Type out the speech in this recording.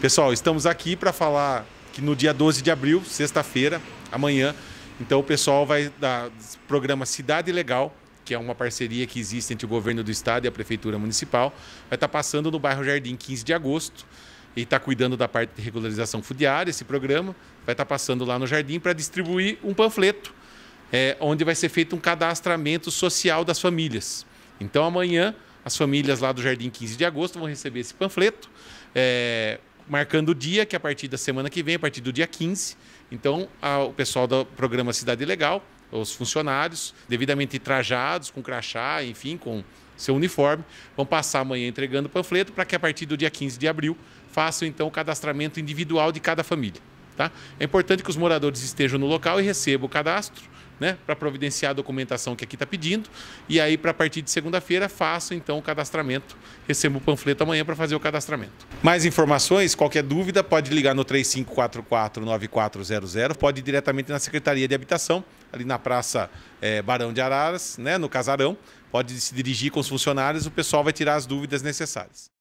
Pessoal, estamos aqui para falar que no dia 12 de abril, sexta-feira, amanhã, então o pessoal vai dar programa Cidade Legal, que é uma parceria que existe entre o governo do estado e a prefeitura municipal, vai estar tá passando no bairro Jardim 15 de agosto e está cuidando da parte de regularização fundiária, esse programa, vai estar tá passando lá no Jardim para distribuir um panfleto, é, onde vai ser feito um cadastramento social das famílias. Então amanhã as famílias lá do Jardim 15 de agosto vão receber esse panfleto. É, marcando o dia, que é a partir da semana que vem, a partir do dia 15. Então, a, o pessoal do programa Cidade Legal, os funcionários, devidamente trajados, com crachá, enfim, com seu uniforme, vão passar amanhã entregando o panfleto para que a partir do dia 15 de abril façam então o cadastramento individual de cada família. Tá? É importante que os moradores estejam no local e recebam o cadastro né, para providenciar a documentação que aqui está pedindo. E aí, para partir de segunda-feira, faço então o cadastramento. Recebo o panfleto amanhã para fazer o cadastramento. Mais informações, qualquer dúvida, pode ligar no 35449400, pode ir diretamente na Secretaria de Habitação, ali na Praça é, Barão de Araras, né, no Casarão. Pode se dirigir com os funcionários, o pessoal vai tirar as dúvidas necessárias.